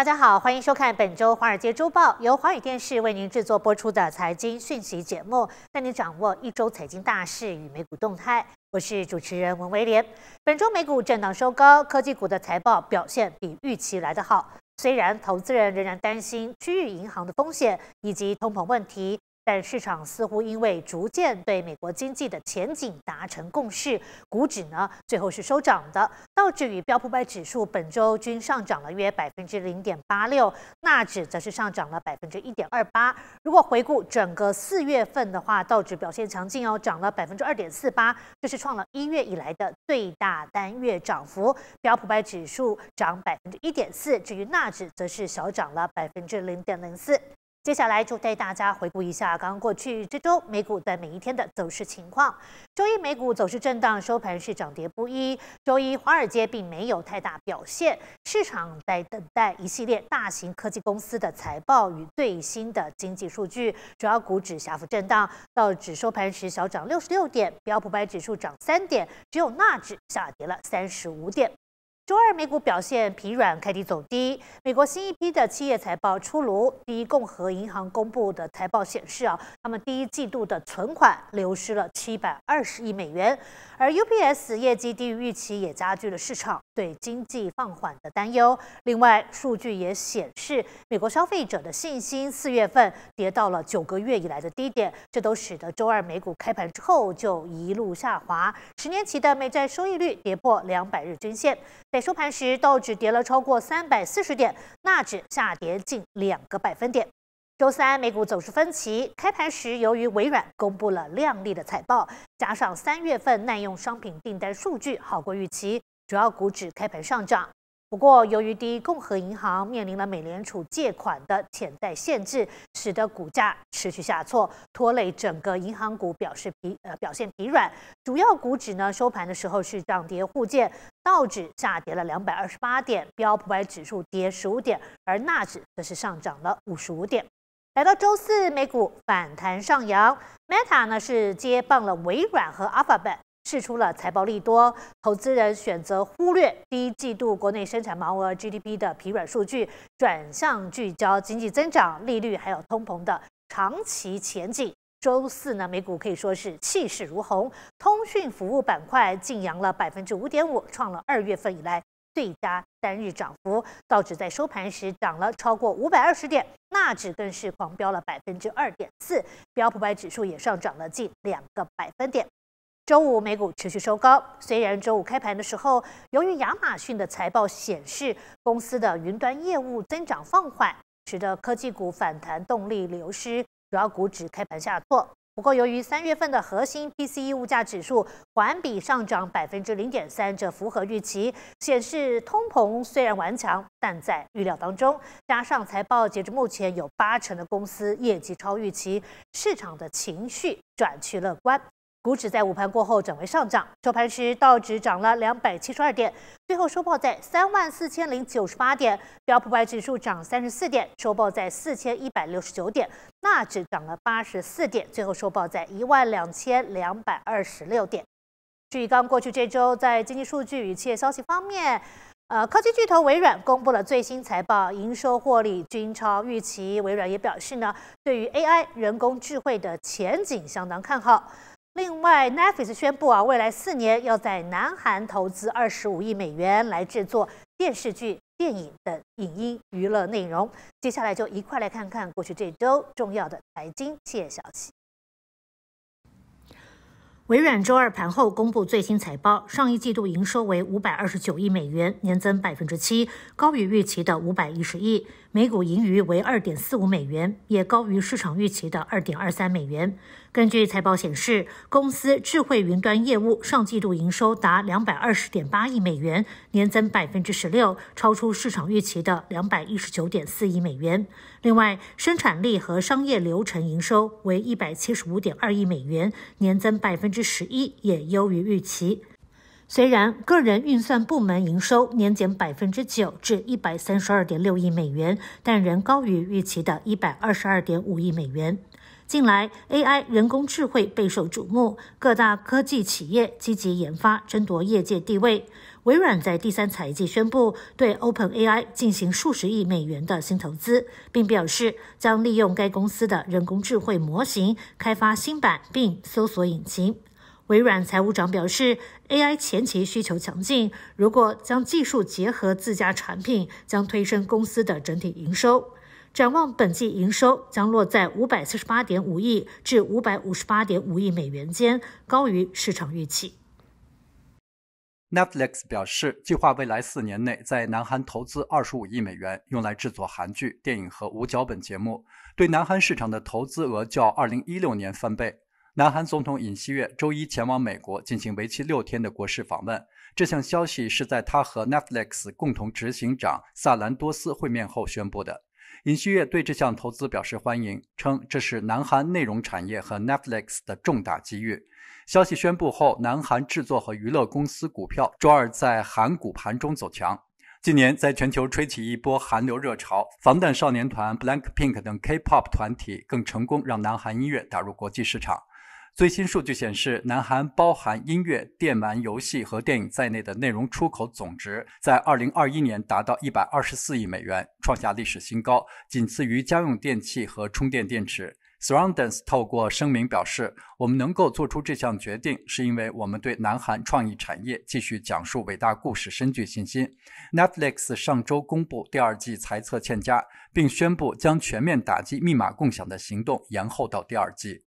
大家好，欢迎收看本周《华尔街周报》，由华语电视为您制作播出的财经讯息节目，带你掌握一周财经大事与美股动态。我是主持人文威廉。本周美股震荡收高，科技股的财报表现比预期来得好。虽然投资人仍然担心区域银行的风险以及通膨问题。但市场似乎因为逐渐对美国经济的前景达成共识，股指呢最后是收涨的。道指与标普五百指数本周均上涨了约百分之零点八六，纳指则是上涨了百分之一点二八。如果回顾整个四月份的话，道指表现强劲哦，涨了百分之二点四八，这是创了一月以来的最大单月涨幅。标普五百指数涨百分之一点四，至于纳指则是小涨了百分之零点零四。接下来就带大家回顾一下刚过去这周美股在每一天的走势情况。周一美股走势震荡，收盘是涨跌不一。周一，华尔街并没有太大表现，市场在等待一系列大型科技公司的财报与最新的经济数据。主要股指小幅震荡，道指收盘时小涨六十六点，标普百指数涨三点，只有纳指下跌了三十五点。周二美股表现疲软，开低走低。美国新一批的七月财报出炉，第一共和银行公布的财报显示啊，他们第一季度的存款流失了七百二十亿美元，而 UPS 业绩低于预期也加剧了市场对经济放缓的担忧。另外，数据也显示，美国消费者的信心四月份跌到了九个月以来的低点，这都使得周二美股开盘之后就一路下滑。十年期的美债收益率跌破两百日均线。收盘时，道指跌了超过三百四十点，纳指下跌近两个百分点。周三美股走势分歧，开盘时由于微软公布了靓丽的财报，加上三月份耐用商品订单数据好过预期，主要股指开盘上涨。不过，由于第一共和银行面临了美联储借款的潜在限制，使得股价持续下挫，拖累整个银行股，表示疲呃表现疲软。主要股指呢收盘的时候是涨跌互见，道指下跌了两百二十八点，标普百指数跌十五点，而纳指则是上涨了五十五点。来到周四，美股反弹上扬，Meta 呢是接棒了微软和 Alphabet。释出了财报利多，投资人选择忽略第一季度国内生产毛额 GDP 的疲软数据，转向聚焦经济增长、利率还有通膨的长期前景。周四呢，美股可以说是气势如虹，通讯服务板块净扬了百分之五点五，创了二月份以来最佳单日涨幅。道指在收盘时涨了超过五百二十点，纳指更是狂飙了百分之二点四，标普百指数也上涨了近两个百分点。周五美股持续收高，虽然周五开盘的时候，由于亚马逊的财报显示公司的云端业务增长放缓，使得科技股反弹动力流失，主要股指开盘下挫。不过，由于三月份的核心 PCE 物价指数环比上涨百分之零点三，这符合预期，显示通膨虽然顽强，但在预料当中。加上财报截至目前有八成的公司业绩超预期，市场的情绪转趋乐观。股指在午盘过后转为上涨，收盘时道指涨了两百七十二点，最后收报在三万四千零九十八点。标普百指数涨三十四点，收报在四千一百六十九点。纳指涨了八十四点，最后收报在一万两千两百二十六点。至于刚过去这周，在经济数据与企业消息方面，呃，科技巨头微软公布了最新财报，营收、获利均超预期。微软也表示呢，对于 AI、人工智慧的前景相当看好。另外，Netflix 宣布啊，未来四年要在南韩投资二十五亿美元来制作电视剧、电影等影音娱乐内容。接下来就一块来看看过去这周重要的财经谢消息。微软周二盘后公布最新财报，上一季度营收为五百二十九亿美元，年增百分之七，高于预期的五百一十亿。每股盈余为二点四五美元，也高于市场预期的二点二三美元。根据财报显示，公司智慧云端业务上季度营收达两百二十点八亿美元，年增百分之十六，超出市场预期的两百一十九点四亿美元。另外，生产力和商业流程营收为一百七十五点二亿美元，年增百分之十一，也优于预期。虽然个人运算部门营收年减百分之九至一百三十二点六亿美元，但仍高于预期的一百二十二点五亿美元。近来 AI 人工智能备受瞩目，各大科技企业积极研发，争夺业界地位。微软在第三财季宣布对 OpenAI 进行数十亿美元的新投资，并表示将利用该公司的人工智慧模型开发新版并搜索引擎。微软财务长表示，AI 前期需求强劲，如果将技术结合自家产品，将推升公司的整体营收。展望本季营收将落在五百四十八点五亿至五百五十八点五亿美元间，高于市场预期。Netflix 表示，计划未来四年内在南韩投资二十五亿美元，用来制作韩剧、电影和无脚本节目，对南韩市场的投资额较二零一六年翻倍。南韩总统尹锡悦周一前往美国进行为期六天的国事访问。这项消息是在他和 Netflix 共同执行长萨兰多斯会面后宣布的。尹锡悦对这项投资表示欢迎，称这是南韩内容产业和 Netflix 的重大机遇。消息宣布后，南韩制作和娱乐公司股票周二在韩股盘中走强。近年，在全球吹起一波韩流热潮，防弹少年团、Blackpink 等 K-pop 团体更成功让南韩音乐打入国际市场。最新数据显示，南韩包含音乐、电玩游戏和电影在内的内容出口总值在二零二一年达到一百二十四亿美元，创下历史新高，仅次于家用电器和充电电池。Surroundance 透过声明表示：“我们能够做出这项决定，是因为我们对南韩创意产业继续讲述伟大故事深具信心。”Netflix 上周公布第二季财报欠佳，并宣布将全面打击密码共享的行动延后到第二季。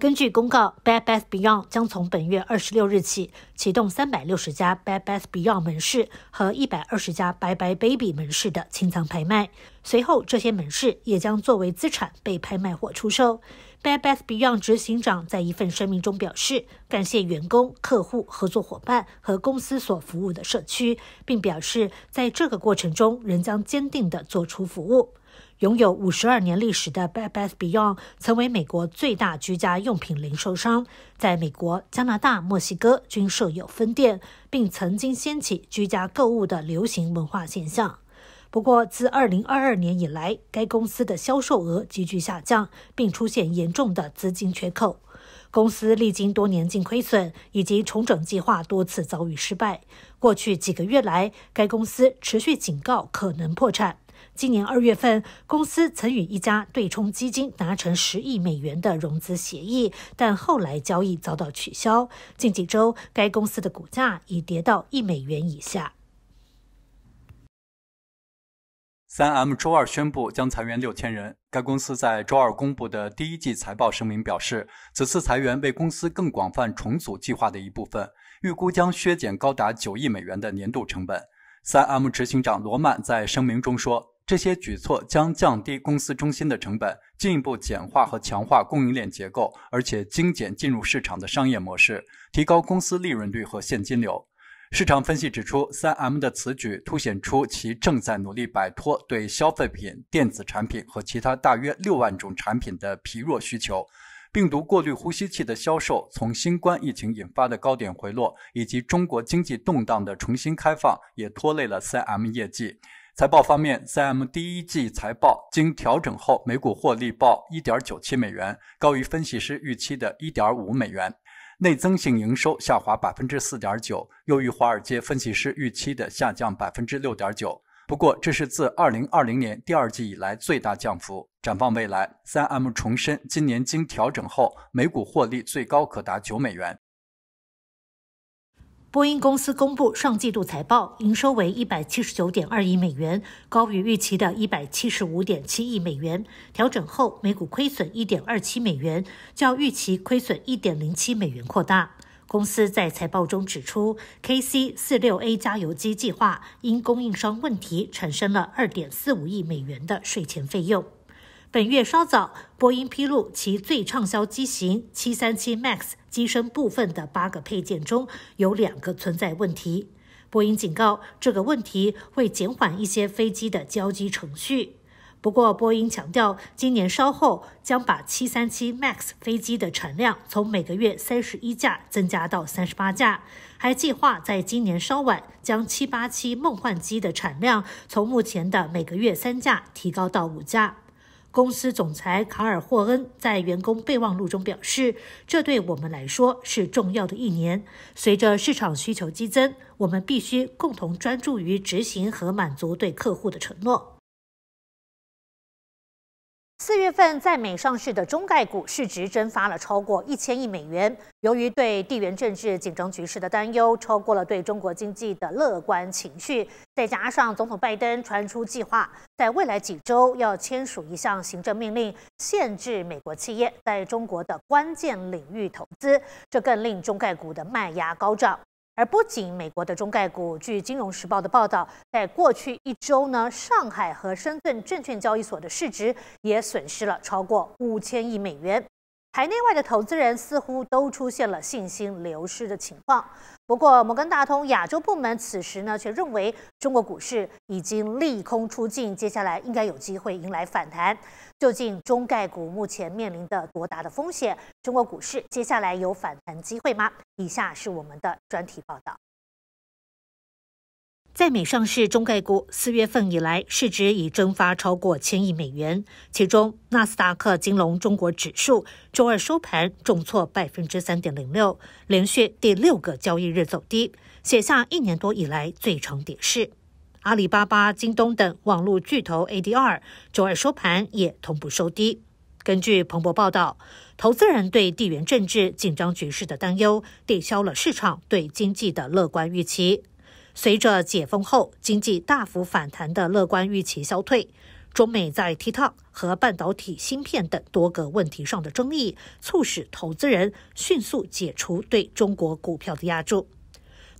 根据公告，Bad Bath Beyond 将从本月二十六日起启动三百六十家 Bad Bath Beyond 门市和一百二十家 Bye Bye Baby 门市的清仓拍卖。随后，这些门市也将作为资产被拍卖或出售。Bad Bath Beyond 执行长在一份声明中表示，感谢员工、客户、合作伙伴和公司所服务的社区，并表示在这个过程中仍将坚定地做出服务。拥有五十二年历史的 Bed Bath Beyond 成为美国最大居家用品零售商，在美国、加拿大、墨西哥均设有分店，并曾经掀起居家购物的流行文化现象。不过，自二零二二年以来，该公司的销售额急剧下降，并出现严重的资金缺口。公司历经多年净亏损，以及重整计划多次遭遇失败。过去几个月来，该公司持续警告可能破产。今年二月份，公司曾与一家对冲基金达成十亿美元的融资协议，但后来交易遭到取消。近几周，该公司的股价已跌到一美元以下。三 M 周二宣布将裁员六千人。该公司在周二公布的第一季财报声明表示，此次裁员为公司更广泛重组计划的一部分，预估将削减高达九亿美元的年度成本。三 M 执行长罗曼在声明中说，这些举措将降低公司中心的成本，进一步简化和强化供应链结构，而且精简进入市场的商业模式，提高公司利润率和现金流。市场分析指出，三 M 的此举凸显出其正在努力摆脱对消费品、电子产品和其他大约六万种产品的疲弱需求。病毒过滤呼吸器的销售从新冠疫情引发的高点回落，以及中国经济动荡的重新开放，也拖累了 CM 业绩。财报方面，CM 第一季财报经调整后每股获利报1.97美元，高于分析师预期的1.5美元。内增性营收下滑4.9%，优于华尔街分析师预期的下降6.9%。不过，这是自2020年第二季以来最大降幅。展望未来，三 M 重申今年经调整后每股获利最高可达九美元。波音公司公布上季度财报，营收为一百七十九点二亿美元，高于预期的一百七十五点七亿美元。调整后每股亏损一点二七美元，较预期亏损一点零七美元扩大。公司在财报中指出，KC 四六 A 加油机计划因供应商问题产生了二点四五亿美元的税前费用。本月稍早，波音披露其最畅销机型737 Max 机身部分的八个配件中有两个存在问题。波音警告，这个问题会减缓一些飞机的交机程序。不过，波音强调，今年稍后将把737 Max 飞机的产量从每个月三十一架增加到三十八架，还计划在今年稍晚将787梦幻机的产量从目前的每个月三架提高到五架。公司总裁卡尔霍恩在员工备忘录中表示：“这对我们来说是重要的一年。随着市场需求激增，我们必须共同专注于执行和满足对客户的承诺。”四月份在美上市的中概股市值蒸发了超过一千亿美元。由于对地缘政治紧张局势的担忧超过了对中国经济的乐观情绪，再加上总统拜登传出计划在未来几周要签署一项行政命令，限制美国企业在中国的关键领域投资，这更令中概股的卖压高涨。而不仅美国的中概股，据《金融时报》的报道，在过去一周呢，上海和深圳证券交易所的市值也损失了超过五千亿美元。台内外的投资人似乎都出现了信心流失的情况。不过，摩根大通亚洲部门此时呢却认为中国股市已经利空出尽，接下来应该有机会迎来反弹。究竟中概股目前面临的多大的风险？中国股市接下来有反弹机会吗？以下是我们的专题报道。在美上市中概股四月份以来，市值已蒸发超过千亿美元。其中，纳斯达克金融中国指数周二收盘重挫百分之三点零六，连续第六个交易日走低，写下一年多以来最长跌势。阿里巴巴、京东等网络巨头 ADR 周二收盘也同步收低。根据彭博报道，投资人对地缘政治紧张局势的担忧抵消了市场对经济的乐观预期。随着解封后经济大幅反弹的乐观预期消退，中美在 TikTok 和半导体芯片等多个问题上的争议，促使投资人迅速解除对中国股票的押注。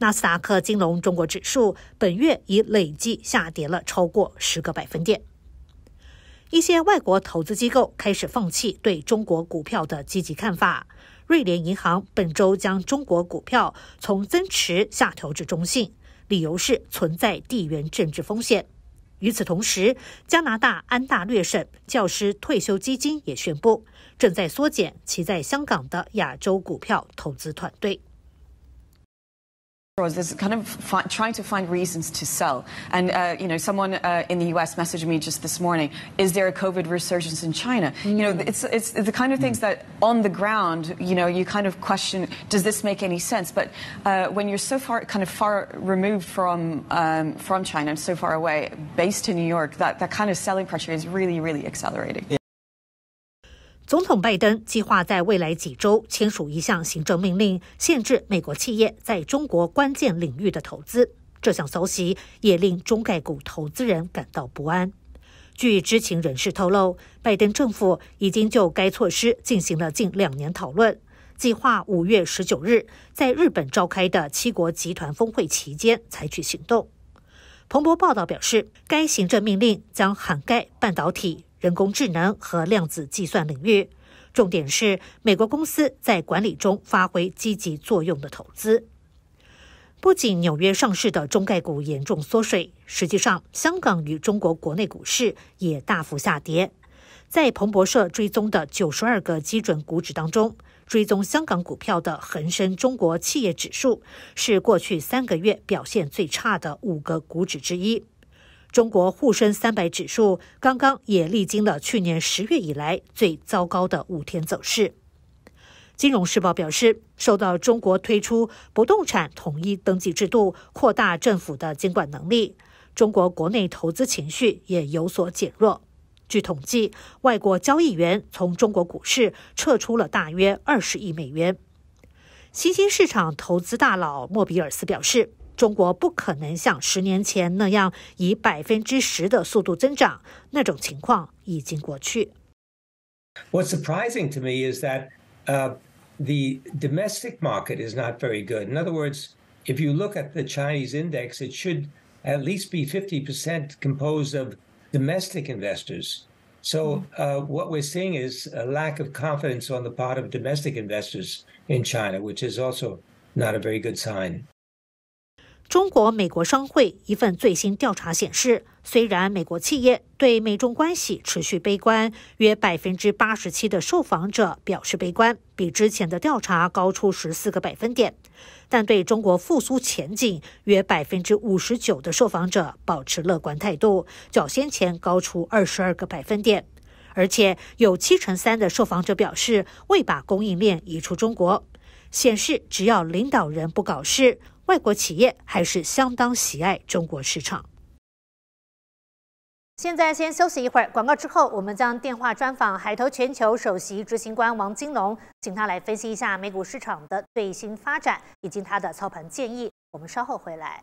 纳斯达克金融中国指数本月已累计下跌了超过十个百分点。一些外国投资机构开始放弃对中国股票的积极看法。瑞联银行本周将中国股票从增持下调至中性。理由是存在地缘政治风险。与此同时，加拿大安大略省教师退休基金也宣布，正在缩减其在香港的亚洲股票投资团队。There's kind of trying to find reasons to sell. And, uh, you know, someone uh, in the U.S. messaged me just this morning, is there a COVID resurgence in China? Mm. You know, it's, it's the kind of things that on the ground, you know, you kind of question, does this make any sense? But uh, when you're so far, kind of far removed from, um, from China and so far away, based in New York, that, that kind of selling pressure is really, really accelerating. Yeah. 总统拜登计划在未来几周签署一项行政命令，限制美国企业在中国关键领域的投资。这项消息也令中概股投资人感到不安。据知情人士透露，拜登政府已经就该措施进行了近两年讨论，计划五月十九日在日本召开的七国集团峰会期间采取行动。彭博报道表示，该行政命令将涵盖半导体。人工智能和量子计算领域，重点是美国公司在管理中发挥积极作用的投资。不仅纽约上市的中概股严重缩水，实际上香港与中国国内股市也大幅下跌。在彭博社追踪的九十二个基准股指当中，追踪香港股票的恒生中国企业指数是过去三个月表现最差的五个股指之一。中国沪深三百指数刚刚也历经了去年十月以来最糟糕的五天走势。金融时报表示，受到中国推出不动产统一登记制度、扩大政府的监管能力，中国国内投资情绪也有所减弱。据统计，外国交易员从中国股市撤出了大约二十亿美元。新兴市场投资大佬莫比尔斯表示。中国不可能像十年前那样以百分之十的速度增长，那种情况已经过去。What's surprising to me is that, uh, the domestic market is not very good. In other words, if you look at the Chinese index, it should at least be 50% composed of domestic investors. So, mm-hmm. uh, what we're seeing is a lack of confidence on the part of domestic investors in China, which is also not a very good sign. 中国美国商会一份最新调查显示，虽然美国企业对美中关系持续悲观，约百分之八十七的受访者表示悲观，比之前的调查高出十四个百分点；但对中国复苏前景，约百分之五十九的受访者保持乐观态度，较先前高出二十二个百分点。而且，有七成三的受访者表示未把供应链移出中国，显示只要领导人不搞事。外国企业还是相当喜爱中国市场。现在先休息一会儿，广告之后我们将电话专访海投全球首席执行官王金龙，请他来分析一下美股市场的最新发展以及他的操盘建议。我们稍后回来。